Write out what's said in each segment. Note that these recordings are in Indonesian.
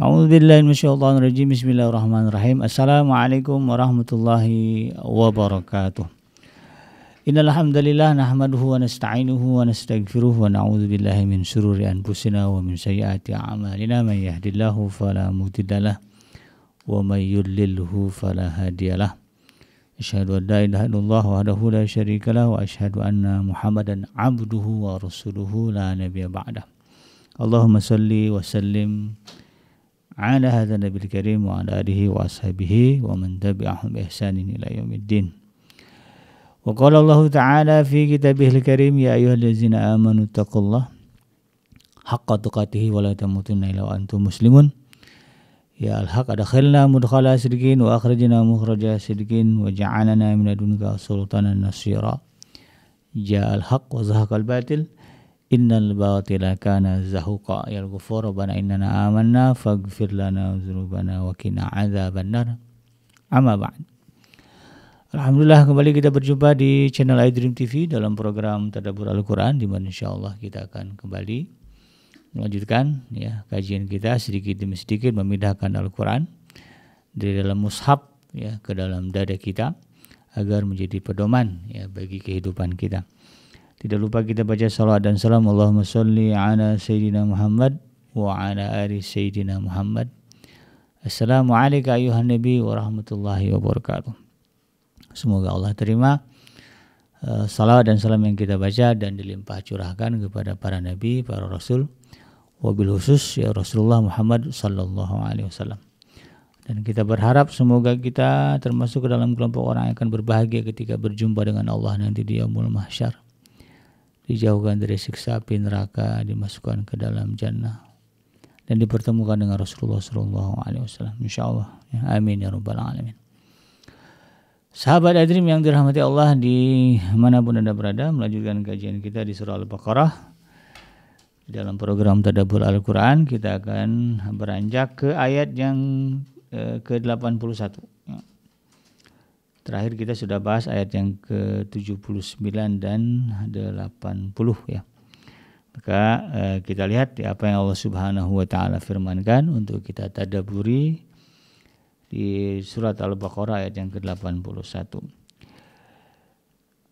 أعوذ بالله من الشيطان الرجيم بسم الله الرحمن الرحيم السلام عليكم ورحمة الله وبركاته إن الحمد لله نحمده ونستعينه ونستغفره ونعوذ بالله من شرور أنفسنا ومن سيئات أعمالنا من يهد الله فلا مضل له ومن يضلله فلا هادي له أشهد أن لا إله إلا الله وحده لا شريك له وأشهد أن محمدا عبده ورسوله لا نبي بعده اللهم صل وسلم على ala hadza nabil karim wa ala wa ashabihi wa man tabi'ahum bi ihsanin allah ta'ala fi kitabihil karim ya ayyuhallazina amanu taqullaha haqqa tuqatih wa la tamutunna illa wa antum ya wa akhrijna mukhraja sidqin wa ja'alna nasira ya alhaq wa zahaqal innal batila kana zahuqa ya ghafur rabbana innana amanna faghfir lana dzunubana wa qina adzabannar amma ba'd Alhamdulillah kembali kita berjumpa di channel iDream TV dalam program Tadabbur Al-Quran di mana insya Allah kita akan kembali melanjutkan ya kajian kita sedikit demi sedikit memindahkan Al-Quran dari dalam mushaf ya ke dalam dada kita agar menjadi pedoman ya bagi kehidupan kita. Tidak lupa kita baca salawat dan salam Allahumma salli ala Sayyidina Muhammad wa ala ali Sayyidina Muhammad. Assalamualaikum ayuhan Nabi warahmatullahi wabarakatuh. Semoga Allah terima eh, salawat dan salam yang kita baca dan dilimpah curahkan kepada para nabi, para rasul, wabil khusus ya Rasulullah Muhammad sallallahu alaihi wasallam. Dan kita berharap semoga kita termasuk ke dalam kelompok orang yang akan berbahagia ketika berjumpa dengan Allah nanti di Yaumul Mahsyar dijauhkan dari siksa api neraka, dimasukkan ke dalam jannah dan dipertemukan dengan Rasulullah Shallallahu Alaihi Wasallam. Insya Allah, ya, amin ya robbal alamin. Sahabat Adrim yang dirahmati Allah di manapun anda berada, melanjutkan kajian kita di surah Al-Baqarah. Di dalam program Tadabur Al-Quran kita akan beranjak ke ayat yang eh, ke-81. Ya. Terakhir kita sudah bahas ayat yang ke-79 dan 80 ya. Maka eh, kita lihat ya, apa yang Allah Subhanahu wa taala firmankan untuk kita tadaburi di surat Al-Baqarah ayat yang ke-81.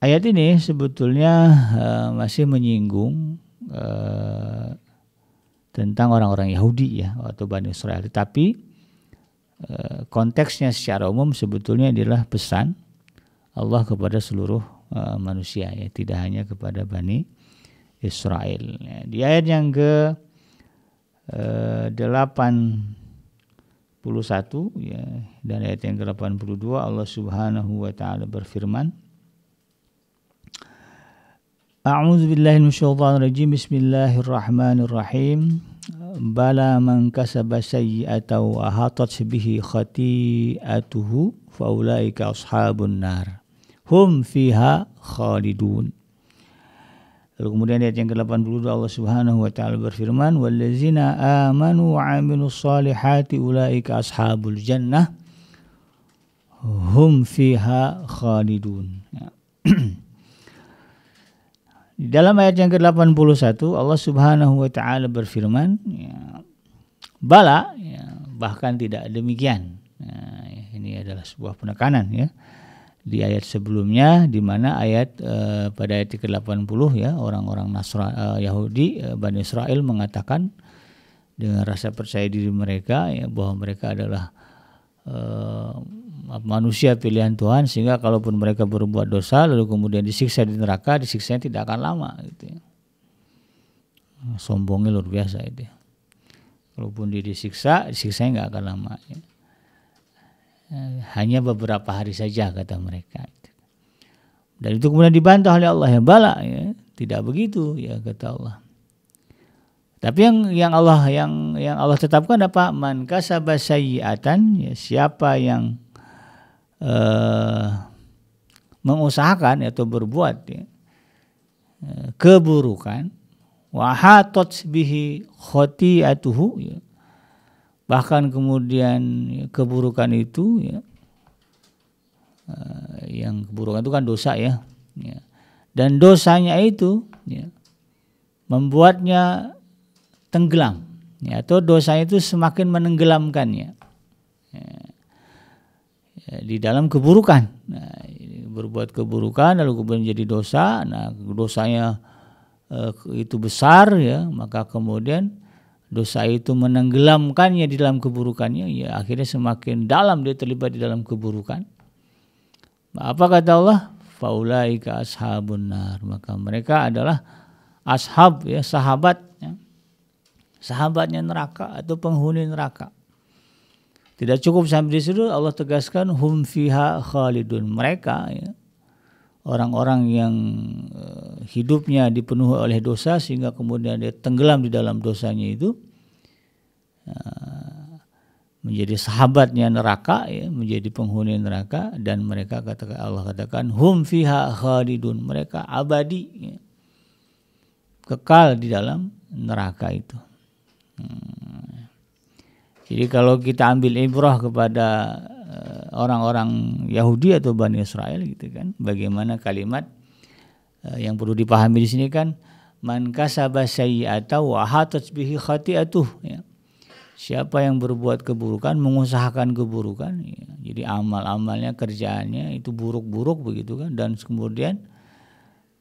Ayat ini sebetulnya eh, masih menyinggung eh, tentang orang-orang Yahudi ya atau Bani Israel, tapi Eh, konteksnya secara umum sebetulnya adalah pesan Allah kepada seluruh eh, manusia ya tidak hanya kepada bani Israel ya. di ayat yang ke 81 eh, ya dan ayat yang ke 82 Allah Subhanahu wa taala berfirman A'udzu billahi minasyaitonir rajim Bismillahirrahmanirrahim bala man kasaba sayyi'ata wa hatat bihi khati'atuhu faulaika ashabun nar hum fiha khalidun Lalu kemudian ayat yang ke-82 Allah Subhanahu wa taala berfirman wallazina amanu wa amilus solihati ulaika ashabul jannah hum fiha khalidun. Ya. Di dalam ayat yang ke-81 Allah Subhanahu wa taala berfirman, ya, bala ya, bahkan tidak demikian. Nah, ini adalah sebuah penekanan ya. Di ayat sebelumnya di mana ayat eh, pada ayat ke-80 ya orang-orang Nasra eh, Yahudi eh, Bani Israel mengatakan dengan rasa percaya diri mereka ya bahwa mereka adalah uh, manusia pilihan Tuhan sehingga kalaupun mereka berbuat dosa lalu kemudian disiksa di neraka disiksa tidak akan lama gitu ya. sombongnya luar biasa itu ya. kalaupun dia disiksa disiksa nggak akan lama ya. hanya beberapa hari saja kata mereka gitu. dan itu kemudian dibantah oleh Allah ya bala ya tidak begitu ya kata Allah tapi yang yang Allah yang yang Allah tetapkan apa? Man kasaba sayyi'atan, ya siapa yang uh, mengusahakan atau berbuat ya, eh, keburukan wa hatat bihi khati'atuhu ya. bahkan kemudian ya, keburukan itu ya uh, yang keburukan itu kan dosa ya, ya. dan dosanya itu ya, membuatnya tenggelam ya, atau dosa itu semakin menenggelamkannya ya, ya, di dalam keburukan nah, berbuat keburukan lalu kemudian jadi dosa nah dosanya eh, itu besar ya maka kemudian dosa itu menenggelamkannya di dalam keburukannya ya akhirnya semakin dalam dia terlibat di dalam keburukan apa kata Allah faulaika ashabun nar maka mereka adalah ashab ya sahabat sahabatnya neraka atau penghuni neraka. Tidak cukup sampai di situ Allah tegaskan hum fiha khalidun. Mereka ya, orang-orang yang eh, hidupnya dipenuhi oleh dosa sehingga kemudian dia tenggelam di dalam dosanya itu eh, menjadi sahabatnya neraka ya, menjadi penghuni neraka dan mereka katakan Allah katakan hum fiha khalidun mereka abadi ya, kekal di dalam neraka itu Hmm. Jadi kalau kita ambil ibrah kepada eh, orang-orang Yahudi atau Bani Israel gitu kan, bagaimana kalimat eh, yang perlu dipahami di sini kan man kasaba sayyi'ata wa hatat bihi khati'atuh ya. Siapa yang berbuat keburukan mengusahakan keburukan ya. Jadi amal-amalnya kerjaannya itu buruk-buruk begitu kan dan kemudian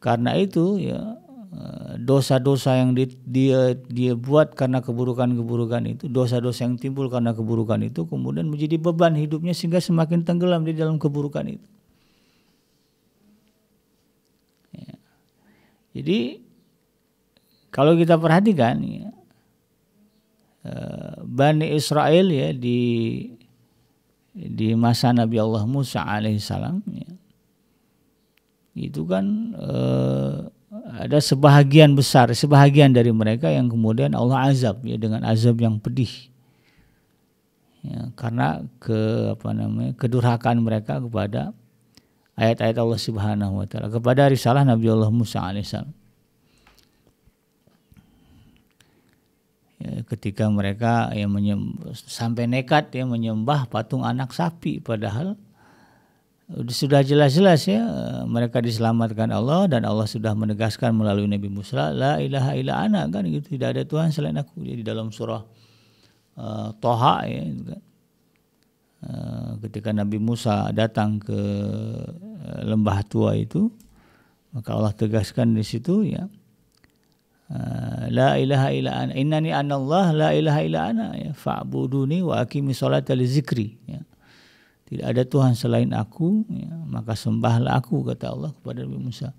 karena itu ya Eh, dosa-dosa yang di, dia dia buat karena keburukan-keburukan itu, dosa-dosa yang timbul karena keburukan itu kemudian menjadi beban hidupnya sehingga semakin tenggelam di dalam keburukan itu. Ya. Jadi kalau kita perhatikan ya, eh, Bani Israel ya di di masa Nabi Allah Musa alaihissalam ya, itu kan eh, ada sebahagian besar, sebahagian dari mereka yang kemudian Allah azab ya dengan azab yang pedih. Ya, karena ke apa namanya kedurhakaan mereka kepada ayat-ayat Allah Subhanahu wa taala kepada risalah Nabi Allah Musa alaihissalam. Ya, ketika mereka yang sampai nekat ya menyembah patung anak sapi padahal sudah jelas-jelas ya mereka diselamatkan Allah dan Allah sudah menegaskan melalui Nabi Musa la ilaha illa ana kan gitu tidak ada Tuhan selain aku di dalam surah uh, Toha ya gitu kan. uh, ketika Nabi Musa datang ke eh, lembah tua itu maka Allah tegaskan di situ ya uh, la ilaha illa ana innani anallah la ilaha illa ana ya fa'buduni wa aqimi sholata li zikri ya tidak ada Tuhan selain aku ya, maka sembahlah aku kata Allah kepada Nabi Musa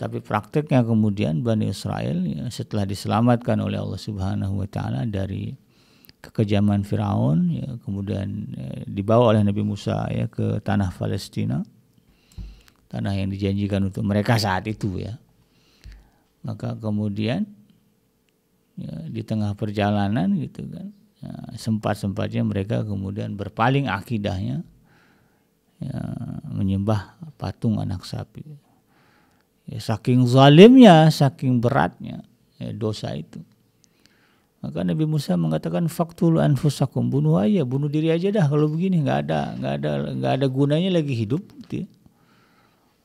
tapi prakteknya kemudian Bani Israel ya, setelah diselamatkan oleh Allah Subhanahu wa taala dari kekejaman Firaun ya, kemudian ya, dibawa oleh Nabi Musa ya ke tanah Palestina tanah yang dijanjikan untuk mereka saat itu ya maka kemudian ya, di tengah perjalanan gitu kan ya, sempat sempatnya mereka kemudian berpaling akidahnya ya, menyembah patung anak sapi. Ya, saking zalimnya, saking beratnya ya, dosa itu. Maka Nabi Musa mengatakan faktul anfusakum bunuh aja, bunuh diri aja dah kalau begini nggak ada nggak ada nggak ada gunanya lagi hidup. Gitu ya.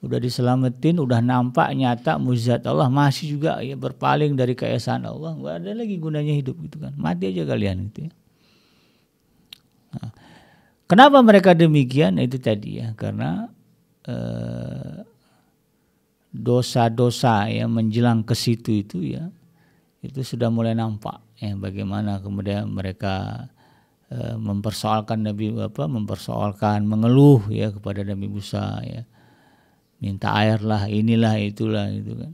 Udah diselamatin, udah nampak nyata mujizat Allah masih juga ya berpaling dari keesaan Allah nggak ada lagi gunanya hidup gitu kan mati aja kalian itu. ya. Kenapa mereka demikian? Itu tadi ya, karena eh, dosa-dosa eh, yang menjelang ke situ itu ya, itu sudah mulai nampak ya bagaimana kemudian mereka eh, mempersoalkan Nabi apa mempersoalkan mengeluh ya kepada Nabi Musa ya minta air lah inilah itulah itu kan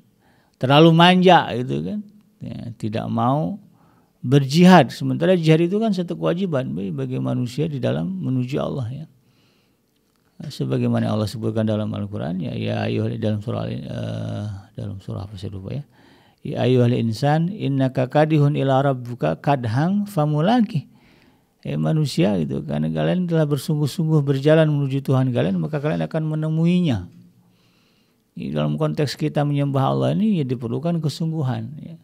terlalu manja itu kan ya, tidak mau berjihad. Sementara jihad itu kan satu kewajiban bagi manusia di dalam menuju Allah ya. Nah, sebagaimana Allah sebutkan dalam Al-Qur'an ya ya ayuh dalam surah uh, dalam surah apa saya lupa ya. Ya ayuh insan innaka kadihun ila rabbuka kadhang famulaki. Eh manusia itu karena kalian telah bersungguh-sungguh berjalan menuju Tuhan kalian maka kalian akan menemuinya. Di dalam konteks kita menyembah Allah ini ya diperlukan kesungguhan ya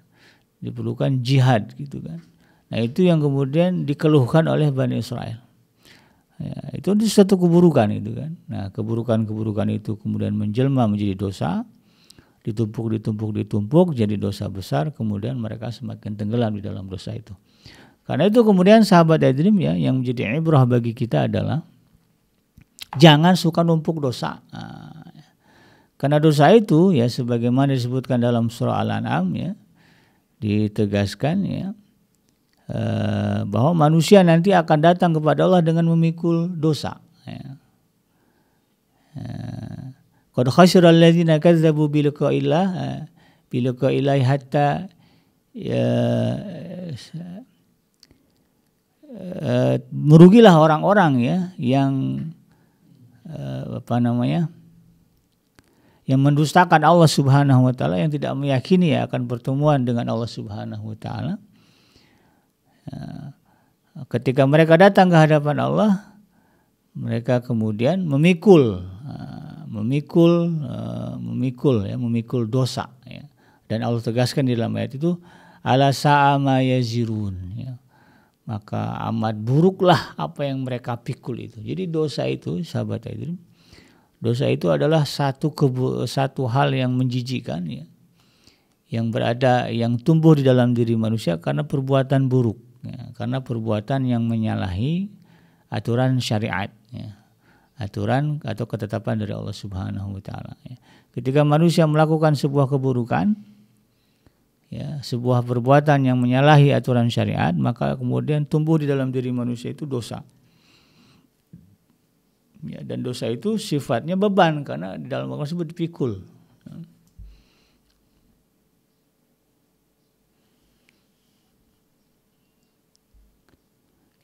diperlukan jihad gitu kan. Nah itu yang kemudian dikeluhkan oleh Bani Israel. Ya, itu suatu keburukan gitu kan. Nah keburukan-keburukan itu kemudian menjelma menjadi dosa, ditumpuk, ditumpuk, ditumpuk jadi dosa besar. Kemudian mereka semakin tenggelam di dalam dosa itu. Karena itu kemudian sahabat Adrim ya yang menjadi ibrah bagi kita adalah jangan suka numpuk dosa. Nah, ya. karena dosa itu ya sebagaimana disebutkan dalam surah Al-An'am ya ditegaskan ya eh, bahwa manusia nanti akan datang kepada Allah dengan memikul dosa. Ya. Eh, Qad khasira alladziina kadzdzabu bi liqa'illah eh, bi hatta ya, merugilah orang-orang ya yang apa namanya? yang mendustakan Allah Subhanahu wa taala yang tidak meyakini ya akan pertemuan dengan Allah Subhanahu wa taala. Ya, ketika mereka datang ke hadapan Allah, mereka kemudian memikul ya, memikul ya, memikul ya memikul dosa ya. Dan Allah tegaskan di dalam ayat itu ala sa'ama yazirun ya maka amat buruklah apa yang mereka pikul itu. Jadi dosa itu sahabat Aidrim Dosa itu adalah satu kebu satu hal yang menjijikan ya. Yang berada yang tumbuh di dalam diri manusia karena perbuatan buruk, ya. karena perbuatan yang menyalahi aturan syariat ya. Aturan atau ketetapan dari Allah Subhanahu wa taala ya. Ketika manusia melakukan sebuah keburukan ya, sebuah perbuatan yang menyalahi aturan syariat, maka kemudian tumbuh di dalam diri manusia itu dosa Ya, dan dosa itu sifatnya beban karena di dalam agama disebut pikul.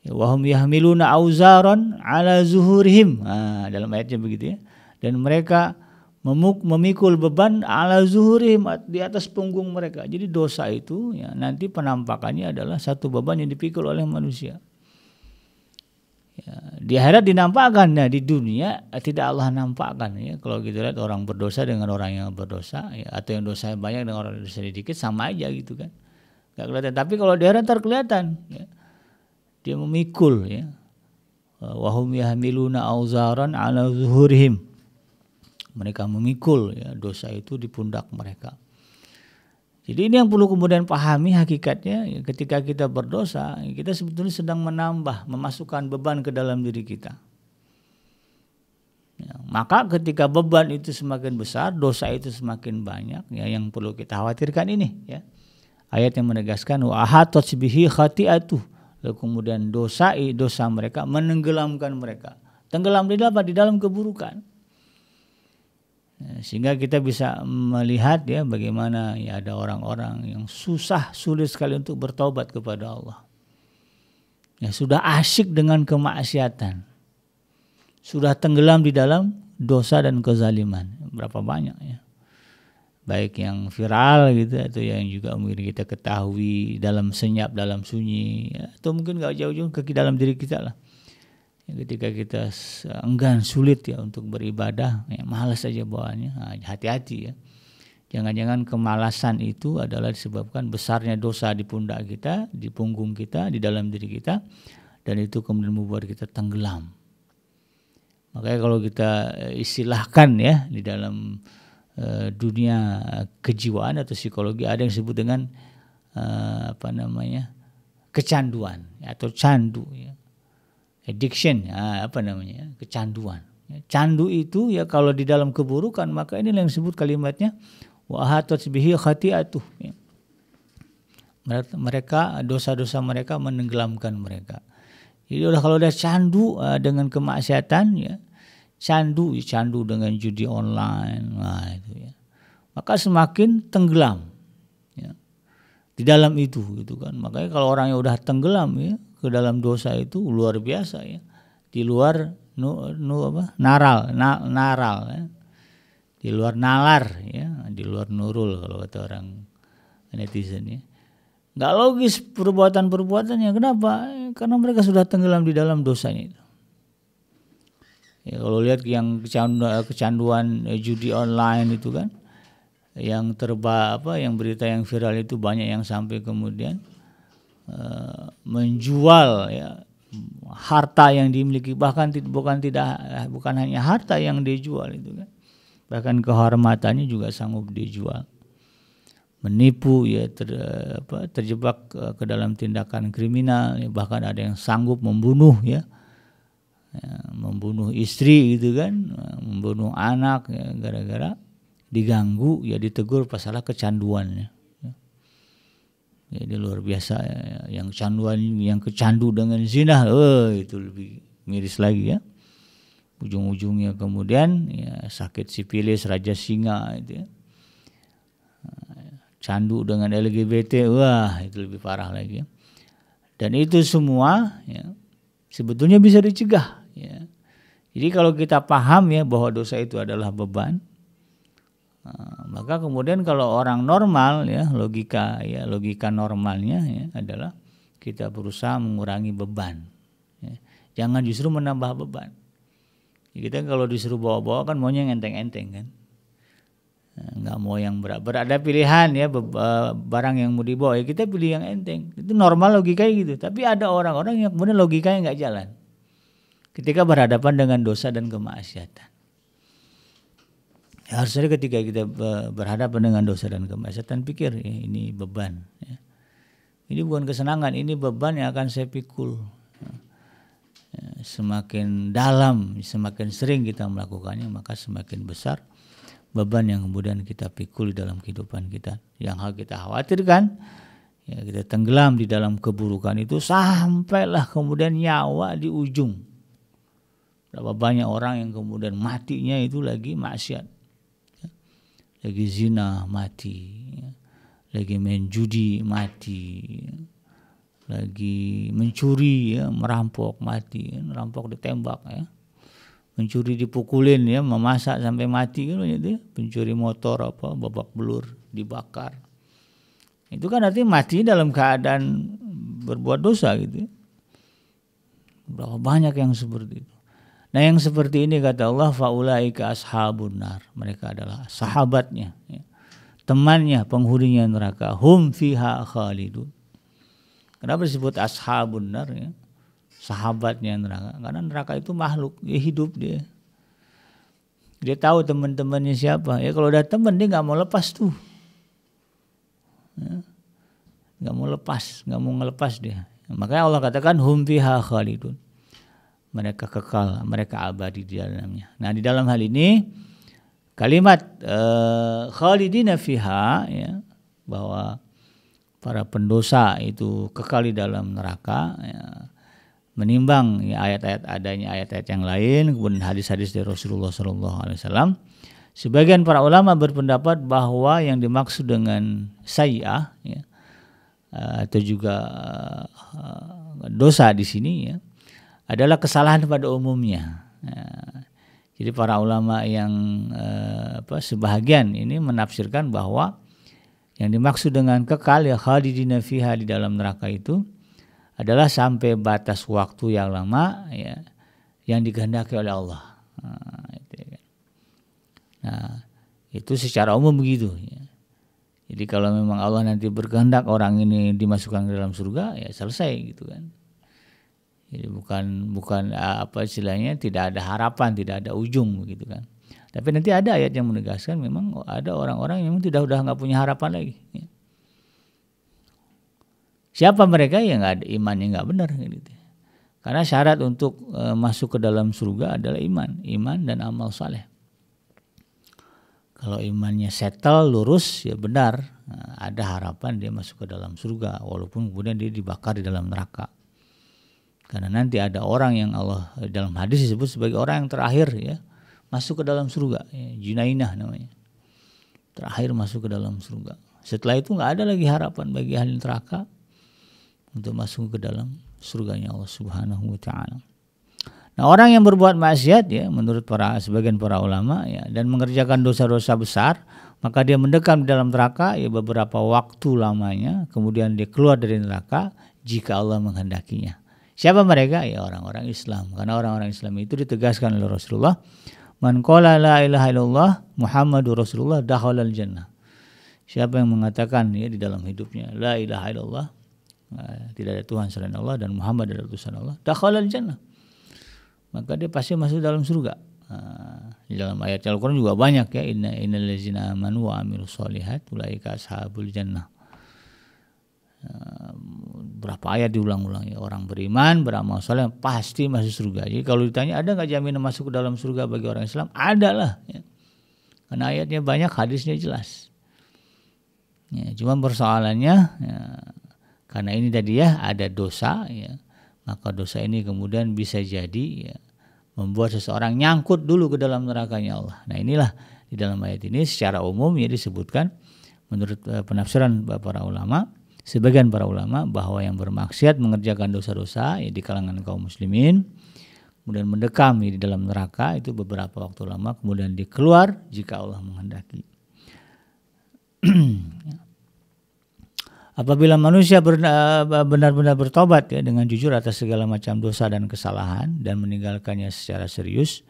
Ya, wahum yahmiluna auzaron ala zuhurihim. Nah, dalam ayatnya begitu ya. Dan mereka memuk memikul beban ala zuhurim di atas punggung mereka. Jadi dosa itu ya, nanti penampakannya adalah satu beban yang dipikul oleh manusia. Ya, di akhirat dinampakkan, nah di dunia tidak Allah nampakkan. Ya. Kalau gitu lihat orang berdosa dengan orang yang berdosa, ya. atau yang dosanya banyak dengan orang yang dosa sedikit sama aja gitu kan. nggak kelihatan. Tapi kalau di akhirat terkelihatan. Ya. Dia memikul ya. Wahum yahmiluna auzaran ala zuhurihim. Mereka memikul ya, dosa itu di pundak mereka. Jadi ini yang perlu kemudian pahami hakikatnya ya, ketika kita berdosa, kita sebetulnya sedang menambah, memasukkan beban ke dalam diri kita. Ya, maka ketika beban itu semakin besar, dosa itu semakin banyak, ya yang perlu kita khawatirkan ini, ya. Ayat yang menegaskan wa ahatat khati'atu. Lalu kemudian dosa dosa mereka menenggelamkan mereka. Tenggelam di dalam Di dalam keburukan. Eh, sehingga kita bisa melihat ya bagaimana ya ada orang-orang yang susah sulit sekali untuk bertobat kepada Allah ya sudah asyik dengan kemaksiatan sudah tenggelam di dalam dosa dan kezaliman berapa banyak ya baik yang viral gitu atau yang juga mungkin kita ketahui dalam senyap dalam sunyi ya, atau mungkin nggak jauh-jauh ke dalam diri kita lah Ya, ketika kita enggan sulit ya untuk beribadah ya malas saja bawaannya nah, hati-hati ya jangan-jangan kemalasan itu adalah disebabkan besarnya dosa di pundak kita di punggung kita di dalam diri kita dan itu kemudian membuat kita tenggelam makanya kalau kita e, istilahkan ya di dalam e, dunia e, kejiwaan atau psikologi ada yang disebut dengan apa namanya kecanduan ya, atau candu ya addiction ya, apa namanya kecanduan ya, candu itu ya kalau di dalam keburukan maka ini yang disebut kalimatnya wahatot bihi hati ya. mereka dosa-dosa mereka menenggelamkan mereka jadi udah kalau udah candu eh, dengan kemaksiatan ya candu ya, candu dengan judi online nah itu ya maka semakin tenggelam ya. di dalam itu gitu kan makanya kalau orang yang udah tenggelam ya ke dalam dosa itu luar biasa ya. Di luar nu, nu apa? naral, na, naral ya. Di luar nalar ya, di luar nurul kalau kata orang netizen ya. nggak logis perbuatan-perbuatannya. Kenapa? Karena mereka sudah tenggelam di dalam dosanya itu. Ya, kalau lihat yang kecanduan, kecanduan eh, judi online itu kan, yang terba apa, yang berita yang viral itu banyak yang sampai kemudian Eh, menjual ya harta yang dimiliki bahkan bukan tidak eh, bukan hanya harta yang dijual itu kan bahkan kehormatannya juga sanggup dijual menipu ya ter, eh, apa, terjebak ke dalam tindakan kriminal ya, bahkan ada yang sanggup membunuh ya, ya membunuh istri gitu kan membunuh anak ya, gara-gara ya, diganggu ya ditegur masalah kecanduannya jadi ya, luar biasa ya, yang canduan yang kecandu dengan zina, oh, itu lebih miris lagi ya. Ujung-ujungnya kemudian ya sakit sipilis, raja singa itu ya. Candu dengan LGBT, wah itu lebih parah lagi ya. Dan itu semua ya sebetulnya bisa dicegah ya. Jadi kalau kita paham ya bahwa dosa itu adalah beban, Nah, maka kemudian kalau orang normal ya logika ya logika normalnya ya, adalah kita berusaha mengurangi beban. Ya. Jangan justru menambah beban. Kita kalau disuruh bawa-bawa kan maunya yang enteng-enteng kan. Nah, nggak mau yang berat-berat. Ada pilihan ya barang yang mau dibawa ya kita pilih yang enteng. Itu normal logikanya gitu. Tapi ada orang-orang yang kemudian logikanya nggak jalan. Ketika berhadapan dengan dosa dan kemaksiatan. Ya, harusnya ketika kita eh, berhadapan dengan dosa dan kemaksiatan pikir ya, ini beban. Ya. Ini bukan kesenangan, ini beban yang akan saya pikul. Ya, semakin dalam, semakin sering kita melakukannya, maka semakin besar beban yang kemudian kita pikul di dalam kehidupan kita. Yang hal kita khawatirkan, ya kita tenggelam di dalam keburukan itu sampailah kemudian nyawa di ujung. Berapa banyak orang yang kemudian matinya itu lagi maksiat lagi zina mati lagi main judi mati lagi mencuri ya merampok mati merampok ditembak ya mencuri dipukulin ya memasak sampai mati gitu ya pencuri motor apa babak belur dibakar itu kan artinya mati dalam keadaan berbuat dosa gitu ya. berapa banyak yang seperti itu Nah yang seperti ini kata Allah faulaika ashabun nar. Mereka adalah sahabatnya, ya. temannya, penghuninya neraka. Hum fiha khalidun. Kenapa disebut ashabun nar ya? Sahabatnya neraka. Karena neraka itu makhluk, dia hidup dia. Dia tahu teman-temannya siapa. Ya kalau ada teman dia nggak mau lepas tuh. Ya. Nggak ya. mau lepas, nggak mau ngelepas dia. Makanya Allah katakan hum fiha khalidun mereka kekal, mereka abadi di dalamnya. Nah, di dalam hal ini kalimat uh, khalidina fiha ya, bahwa para pendosa itu kekal di dalam neraka ya, menimbang ya, ayat-ayat adanya ayat-ayat yang lain kemudian hadis-hadis dari Rasulullah Shallallahu Alaihi Wasallam sebagian para ulama berpendapat bahwa yang dimaksud dengan sayyah ya, eh, atau juga eh, dosa di sini ya adalah kesalahan pada umumnya. Ya. Jadi para ulama yang eh, apa sebahagian ini menafsirkan bahwa yang dimaksud dengan kekal ya khalidina fiha di dalam neraka itu adalah sampai batas waktu yang lama ya yang dikehendaki oleh Allah. Nah, itu, ya kan. nah, secara umum begitu. Ya. Jadi kalau memang Allah nanti berkehendak orang ini dimasukkan ke dalam surga ya selesai gitu kan. Jadi bukan bukan apa istilahnya tidak ada harapan, tidak ada ujung begitu kan. Tapi nanti ada ayat yang menegaskan memang ada orang-orang yang tidak udah nggak punya harapan lagi. Ya. Siapa mereka yang nggak ada imannya nggak benar gitu. Karena syarat untuk e, masuk ke dalam surga adalah iman, iman dan amal saleh. Kalau imannya settle lurus ya benar, e, ada harapan dia masuk ke dalam surga walaupun kemudian dia dibakar di dalam neraka. Karena nanti ada orang yang Allah dalam hadis disebut sebagai orang yang terakhir ya masuk ke dalam surga, ya, Junainah namanya. Terakhir masuk ke dalam surga. Setelah itu nggak ada lagi harapan bagi ahli neraka untuk masuk ke dalam surganya Allah Subhanahu wa taala. Nah, orang yang berbuat maksiat ya menurut para sebagian para ulama ya dan mengerjakan dosa-dosa besar, maka dia mendekam di dalam neraka ya beberapa waktu lamanya, kemudian dia keluar dari neraka jika Allah menghendakinya. Siapa mereka? Ya orang-orang Islam. Karena orang-orang Islam itu ditegaskan oleh Rasulullah, "Man qala la ilaha illallah Muhammadur Rasulullah dakhalal jannah." Siapa yang mengatakan ya di dalam hidupnya la ilaha illallah nah, tidak ada Tuhan selain Allah dan Muhammad adalah utusan Allah, dakhalal jannah. Maka dia pasti masuk dalam surga. Nah, di dalam ayat Al-Qur'an juga banyak ya, inna innal ladzina amanu wa amilus solihat ulaika ashabul jannah berapa ayat diulang-ulang ya orang beriman beramal soleh pasti masuk surga. Jadi kalau ditanya ada nggak jaminan masuk ke dalam surga bagi orang Islam? Ada lah. Ya. Karena ayatnya banyak, hadisnya jelas. Ya, cuma persoalannya ya, karena ini tadi ya ada dosa, ya, maka dosa ini kemudian bisa jadi ya, membuat seseorang nyangkut dulu ke dalam nerakanya Allah. Nah inilah di dalam ayat ini secara umum ya disebutkan menurut eh, penafsiran para ulama sebagian para ulama bahwa yang bermaksiat mengerjakan dosa-dosa ya, di kalangan kaum muslimin kemudian mendekam ya, di dalam neraka itu beberapa waktu lama kemudian dikeluar jika Allah menghendaki. Apabila manusia benar-benar bertobat ya dengan jujur atas segala macam dosa dan kesalahan dan meninggalkannya secara serius,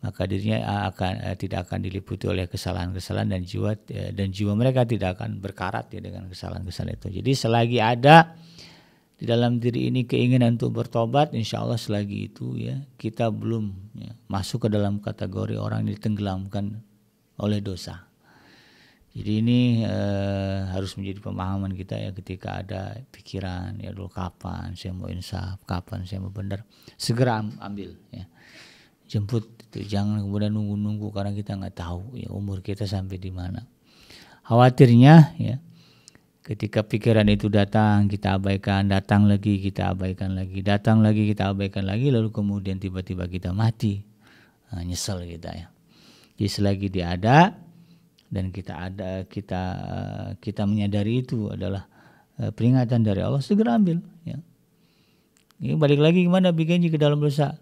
maka dirinya akan eh, tidak akan diliputi oleh kesalahan-kesalahan dan jiwa eh, dan jiwa mereka tidak akan berkarat ya dengan kesalahan-kesalahan itu. Jadi selagi ada di dalam diri ini keinginan untuk bertobat, insya Allah selagi itu ya kita belum ya, masuk ke dalam kategori orang yang ditenggelamkan oleh dosa. Jadi ini e, harus menjadi pemahaman kita ya ketika ada pikiran ya dulu kapan saya mau insaf, kapan saya mau benar, segera ambil ya. Jemput gitu jangan kemudian nunggu-nunggu karena kita nggak tahu ya umur kita sampai di mana khawatirnya ya ketika pikiran itu datang kita abaikan datang lagi kita abaikan lagi datang lagi kita abaikan lagi lalu kemudian tiba-tiba kita mati nah, nyesel kita ya jadi selagi dia ada dan kita ada kita eh, kita menyadari itu adalah eh, peringatan dari Allah segera ambil ya ini balik lagi gimana bikin ke dalam dosa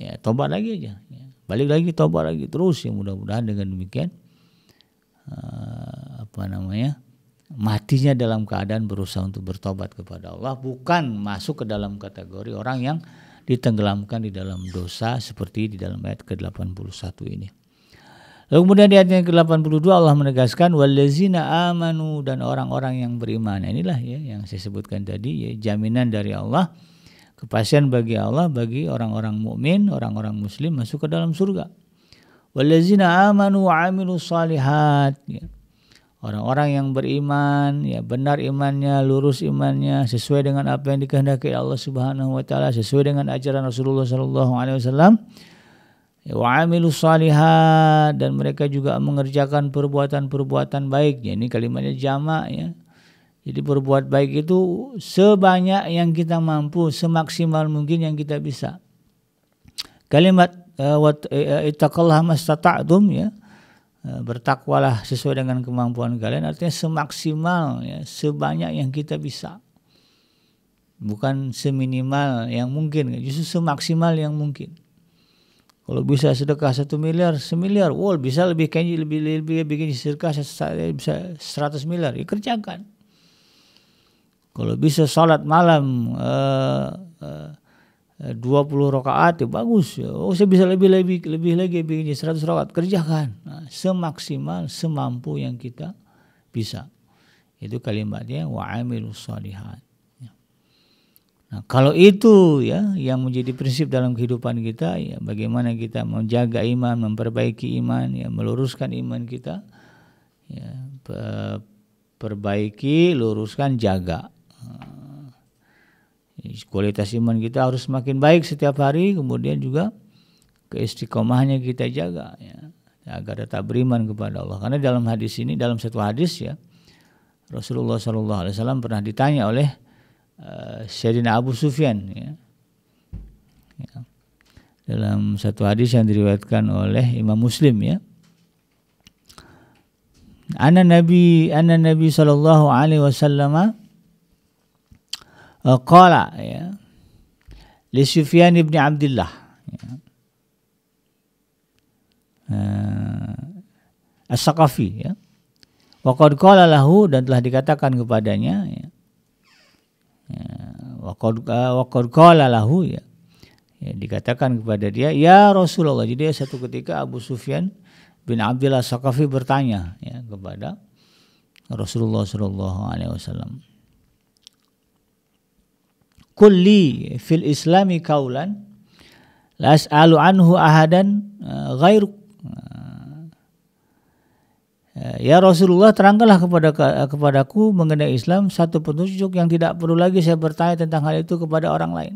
ya tobat lagi aja ya balik lagi tobat lagi terus ya mudah-mudahan dengan demikian uh, apa namanya matinya dalam keadaan berusaha untuk bertobat kepada Allah bukan masuk ke dalam kategori orang yang ditenggelamkan di dalam dosa seperti di dalam ayat ke-81 ini. Lalu kemudian di ayat yang ke-82 Allah menegaskan walazina amanu dan orang-orang yang beriman. Nah, inilah ya yang saya sebutkan tadi ya jaminan dari Allah kepastian bagi Allah bagi orang-orang mukmin, orang-orang muslim masuk ke dalam surga. Walazina amanu amilus salihat. Ya. Orang-orang yang beriman, ya benar imannya, lurus imannya, sesuai dengan apa yang dikehendaki Allah Subhanahu wa taala, sesuai dengan ajaran Rasulullah sallallahu alaihi wasallam. Ya, wa amilus salihat dan mereka juga mengerjakan perbuatan-perbuatan baik. Ya, ini kalimatnya jamak ya jadi berbuat baik itu sebanyak yang kita mampu, semaksimal mungkin yang kita bisa. Kalimat uh, mastata'tum ya. Bertakwalah sesuai dengan kemampuan kalian artinya semaksimal ya, sebanyak yang kita bisa. Bukan seminimal yang mungkin, justru semaksimal yang mungkin. Kalau bisa sedekah satu miliar, semiliar, wow bisa lebih kayaknya lebih lebih bikin sedekah bisa seratus miliar, ya kerjakan kalau bisa sholat malam eh, eh, dua puluh rakaat ya bagus. Oh saya bisa lebih lebih lebih lagi begini seratus rakaat kerjakan nah, semaksimal semampu yang kita bisa. Itu kalimatnya wa amilu salihat. Ya. Nah, kalau itu ya yang menjadi prinsip dalam kehidupan kita ya bagaimana kita menjaga iman, memperbaiki iman, ya meluruskan iman kita. Ya, perbaiki, luruskan, jaga kualitas iman kita harus semakin baik setiap hari kemudian juga keistiqomahnya kita jaga ya agar tetap beriman kepada Allah karena dalam hadis ini dalam satu hadis ya Rasulullah Shallallahu Alaihi Wasallam pernah ditanya oleh uh, eh, Syedina Abu Sufyan ya. ya dalam satu hadis yang diriwayatkan oleh Imam Muslim ya Anak Nabi anak Nabi Shallallahu Alaihi Wasallam Eh, qala ya. Li Sufyan ibn Abdullah. Ya. Uh, As-Saqafi ya. Wa qad qala lahu dan telah dikatakan kepadanya ya. ya eh, wa qad qala lahu ya. ya. dikatakan kepada dia, "Ya Rasulullah." Jadi satu ketika Abu Sufyan bin Abdullah Saqafi bertanya ya, kepada Rasulullah Sallallahu Alaihi Wasallam kulli fil islami kaulan las alu anhu ahadan uh, Ya Rasulullah terangkanlah kepada eh, kepadaku mengenai Islam satu petunjuk yang tidak perlu lagi saya bertanya tentang hal itu kepada orang lain.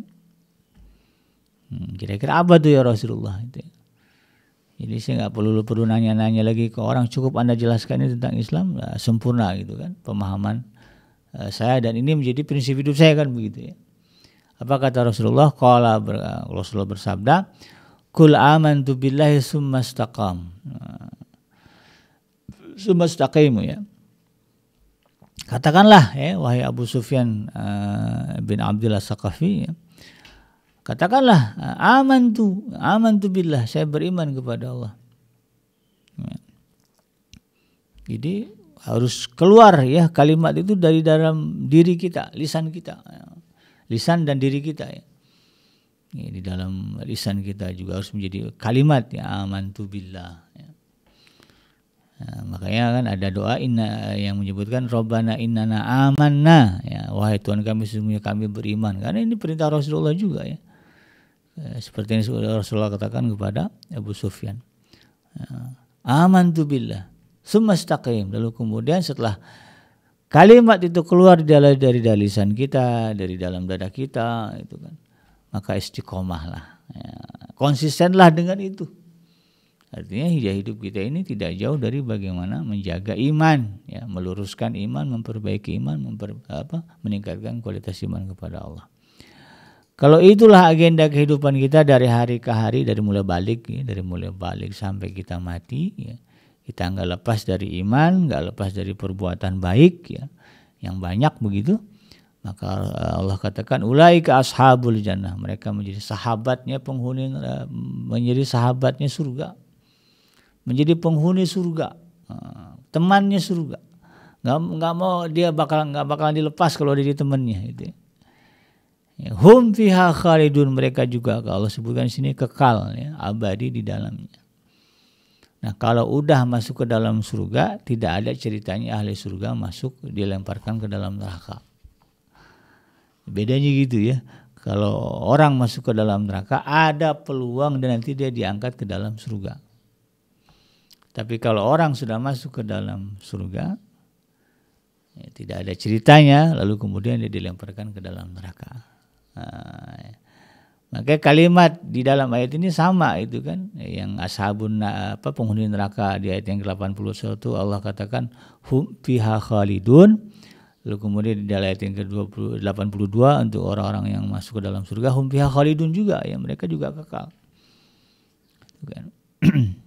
Hmm, kira-kira hmm, apa tuh ya Rasulullah? Jadi ya. saya nggak perlu perlu nanya-nanya lagi ke orang cukup anda jelaskan ini tentang Islam ya, sempurna gitu kan pemahaman uh, saya dan ini menjadi prinsip hidup saya kan begitu ya. Apa kata Rasulullah? Qala Rasulullah bersabda, "Kul amantu billahi summa istaqam." Nah, summa istaqimu ya. Katakanlah ya, wahai Abu Sufyan uh, bin Abdullah Saqafi ya. Katakanlah eh, Aman tu billah, saya beriman kepada Allah. Ya. Jadi harus keluar ya kalimat itu dari dalam diri kita, lisan kita. Ya lisan dan diri kita ya. ya di dalam lisan kita juga harus menjadi kalimat ya aman tu billah ya. Nah, makanya kan ada doa inna yang menyebutkan Robbana innana amanna ya wahai Tuhan kami sesungguhnya kami beriman karena ini perintah Rasulullah juga ya eh, seperti yang Rasulullah katakan kepada Abu Sufyan eh, aman tu billah summa lalu kemudian setelah kalimat itu keluar dari dari kita, dari dalam dada kita, itu kan. Maka istiqomahlah, ya. konsistenlah dengan itu. Artinya hidup kita ini tidak jauh dari bagaimana menjaga iman, ya, meluruskan iman, memperbaiki iman, memper, apa, meningkatkan kualitas iman kepada Allah. Kalau itulah agenda kehidupan kita dari hari ke hari, dari mulai balik, ya, dari mulai balik sampai kita mati, ya, kita nggak lepas dari iman, nggak lepas dari perbuatan baik ya, yang banyak begitu. Maka eh, Allah katakan ulai ke ashabul jannah, mereka menjadi sahabatnya penghuni menjadi sahabatnya surga. Menjadi penghuni surga, eh, temannya surga. Nggak, nggak mau dia bakal nggak bakal dilepas kalau dia di temannya gitu. Ya. ya, hum fiha khalidun mereka juga kalau Allah sebutkan di sini kekal ya, abadi di dalamnya. Nah, kalau udah masuk ke dalam surga, tidak ada ceritanya ahli surga masuk dilemparkan ke dalam neraka. Bedanya gitu ya. Kalau orang masuk ke dalam neraka, ada peluang dan nanti dia diangkat ke dalam surga. Tapi kalau orang sudah masuk ke dalam surga, ya, tidak ada ceritanya, lalu kemudian dia dilemparkan ke dalam neraka. Nah, maka kalimat di dalam ayat ini sama itu kan yang ashabun apa penghuni neraka di ayat yang ke-81 Allah katakan hum fiha khalidun. Lalu kemudian di dalam ayat yang ke-82 untuk orang-orang yang masuk ke dalam surga hum fiha khalidun juga ya mereka juga kekal. Kan.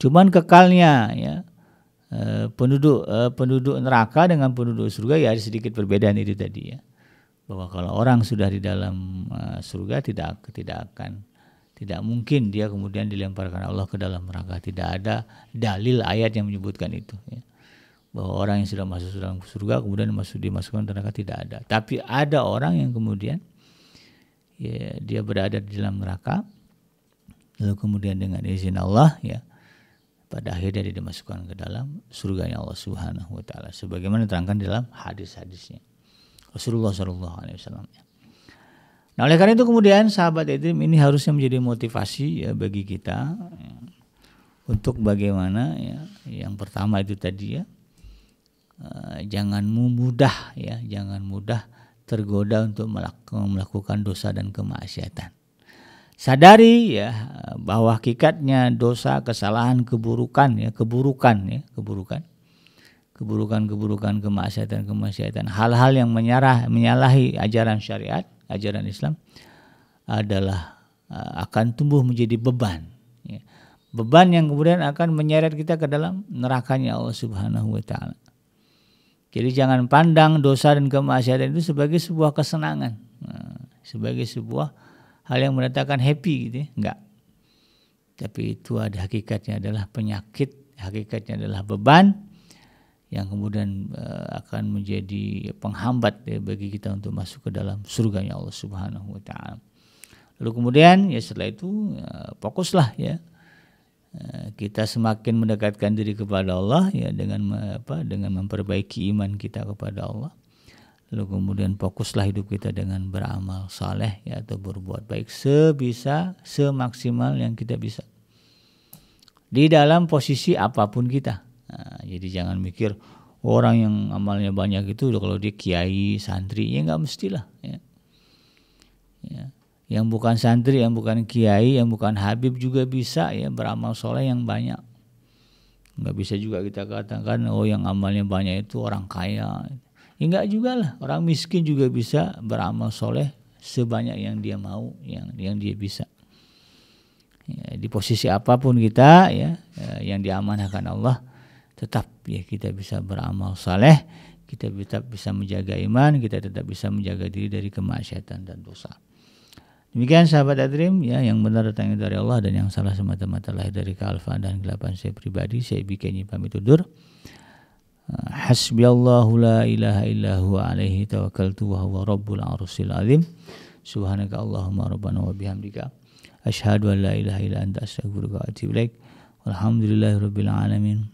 Cuman kekalnya ya eh, penduduk eh, penduduk neraka dengan penduduk surga ya ada sedikit perbedaan itu tadi ya bahwa kalau orang sudah di dalam eh, surga tidak tidak akan tidak mungkin dia kemudian dilemparkan Allah ke dalam neraka tidak ada dalil ayat yang menyebutkan itu ya. bahwa orang yang sudah masuk dalam surga kemudian masuk dimasukkan neraka tidak ada tapi ada orang yang kemudian ya, dia berada di dalam neraka lalu kemudian dengan izin Allah ya pada akhirnya dia dimasukkan ke dalam surganya Allah Subhanahu wa taala sebagaimana diterangkan dalam hadis-hadisnya Rasulullah Shallallahu Alaihi Wasallam. Nah oleh karena itu kemudian sahabat Edrim ini harusnya menjadi motivasi ya bagi kita ya, untuk bagaimana ya yang pertama itu tadi ya eh, jangan mudah ya jangan mudah tergoda untuk melakukan dosa dan kemaksiatan. Sadari ya bahwa hakikatnya dosa, kesalahan, keburukan ya, keburukan ya, keburukan keburukan-keburukan, kemaksiatan-kemaksiatan, hal-hal yang menyarah, menyalahi ajaran syariat, ajaran Islam adalah uh, akan tumbuh menjadi beban. Ya. Beban yang kemudian akan menyeret kita ke dalam nerakanya Allah Subhanahu wa taala. Jadi jangan pandang dosa dan kemaksiatan itu sebagai sebuah kesenangan, nah, sebagai sebuah hal yang mendatangkan happy gitu ya. Enggak. Tapi itu ada hakikatnya adalah penyakit, hakikatnya adalah beban yang kemudian uh, akan menjadi penghambat ya, bagi kita untuk masuk ke dalam surganya Allah Subhanahu wa taala. Lalu kemudian ya setelah itu ya, fokuslah ya eh, kita semakin mendekatkan diri kepada Allah ya dengan apa dengan memperbaiki iman kita kepada Allah. Lalu kemudian fokuslah hidup kita dengan beramal saleh ya atau berbuat baik sebisa semaksimal yang kita bisa. Di dalam posisi apapun kita Nah, jadi jangan mikir oh, orang yang amalnya banyak itu kalau dia kiai, santri, ya nggak mestilah. Ya. Ya. Yang bukan santri, yang bukan kiai, yang bukan habib juga bisa ya beramal soleh yang banyak. Nggak bisa juga kita katakan oh yang amalnya banyak itu orang kaya. Ya nggak juga lah, orang miskin juga bisa beramal soleh sebanyak yang dia mau, yang yang dia bisa. Ya, di posisi apapun kita ya, ya yang diamanahkan Allah tetap ya kita bisa beramal saleh, kita tetap bisa menjaga iman, kita tetap bisa menjaga diri dari kemaksiatan dan dosa. Demikian sahabat Adrim ya yang benar datangnya dari Allah dan yang salah semata-mata lahir dari kealfaan dan kelapan saya pribadi saya bikinnya pamit tidur. حسبي الله ilaha إله alaihi tawakkaltu wa huwa rabbul رب العرش العظيم Allahumma rabbana wa bihamdika. أشهد an لا ilaha illa anta astaghfiruka wa إليك والحمد لله رب العالمين